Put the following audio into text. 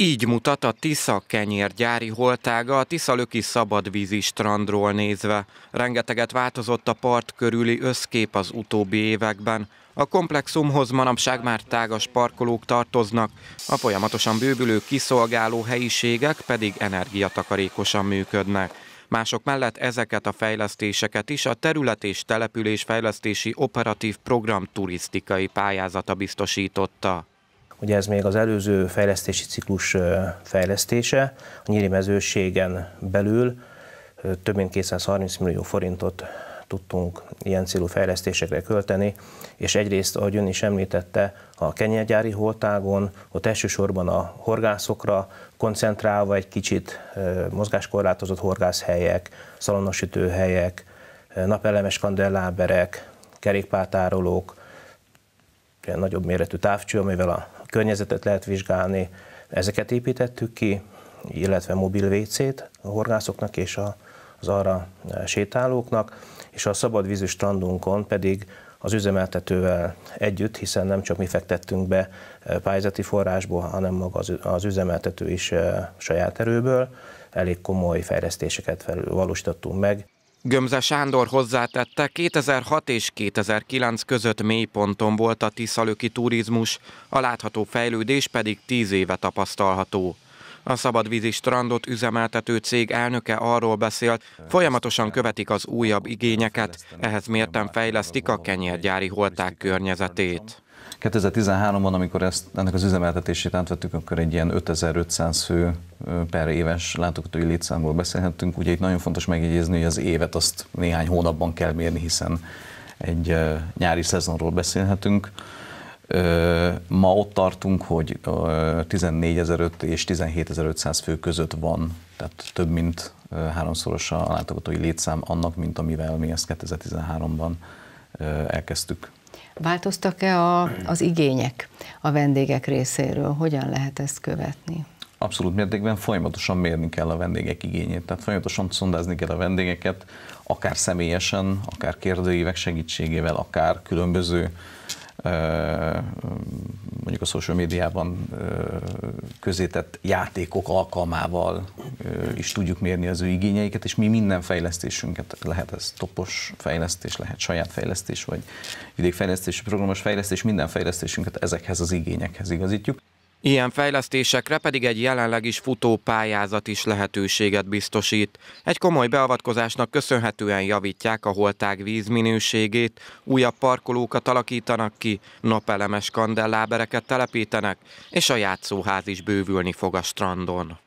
Így mutat a Tisza kenyérgyári holtága a löki szabadvízi strandról nézve. Rengeteget változott a part körüli összkép az utóbbi években. A komplexumhoz manapság már tágas parkolók tartoznak, a folyamatosan bővülő kiszolgáló helyiségek pedig energiatakarékosan működnek. Mások mellett ezeket a fejlesztéseket is a Terület és Település Fejlesztési Operatív Program turisztikai pályázata biztosította. Ugye ez még az előző fejlesztési ciklus fejlesztése, a nyíri mezőségen belül több mint 230 millió forintot tudtunk ilyen célú fejlesztésekre költeni, és egyrészt, ahogy ön is említette, a kenyergyári holtágon, ott elsősorban a horgászokra koncentrálva egy kicsit mozgáskorlátozott horgászhelyek, szalonosütőhelyek, napelemes kandelláberek, kerékpártárolók, ilyen nagyobb méretű távcső, amivel a környezetet lehet vizsgálni, ezeket építettük ki, illetve mobil WC-t a horgászoknak és a, az arra e, sétálóknak, és a szabadvízű strandunkon pedig az üzemeltetővel együtt, hiszen nem csak mi fektettünk be e, pályázati forrásból, hanem maga az üzemeltető is e, saját erőből, elég komoly fejlesztéseket valósítottunk meg. Gömze Sándor hozzátette, 2006 és 2009 között mélyponton volt a tiszalöki turizmus, a látható fejlődés pedig 10 éve tapasztalható. A szabadvízi strandot üzemeltető cég elnöke arról beszélt, folyamatosan követik az újabb igényeket, ehhez mérten fejlesztik a kenyérgyári holták környezetét. 2013-ban, amikor ezt, ennek az üzemeltetését átvettük, akkor egy ilyen 5500 fő per éves látogatói létszámból beszélhettünk. Ugye itt nagyon fontos megjegyezni, hogy az évet azt néhány hónapban kell mérni, hiszen egy nyári szezonról beszélhetünk. Ma ott tartunk, hogy 14.500 és 17.500 fő között van, tehát több mint háromszoros a látogatói létszám annak, mint amivel mi ezt 2013-ban elkezdtük. Változtak-e a, az igények a vendégek részéről? Hogyan lehet ezt követni? Abszolút mértékben folyamatosan mérni kell a vendégek igényét, tehát folyamatosan szondázni kell a vendégeket, akár személyesen, akár kérdőívek segítségével, akár különböző mondjuk a social médiában közétett játékok alkalmával, is tudjuk mérni az ő igényeiket, és mi minden fejlesztésünket, lehet ez topos fejlesztés, lehet saját fejlesztés, vagy vidékfejlesztés, programos fejlesztés, minden fejlesztésünket ezekhez az igényekhez igazítjuk. Ilyen fejlesztésekre pedig egy jelenleg is futó pályázat is lehetőséget biztosít. Egy komoly beavatkozásnak köszönhetően javítják a holtág vízminőségét, újabb parkolókat alakítanak ki, napelemes kandellábereket telepítenek, és a játszóház is bővülni fog a strandon.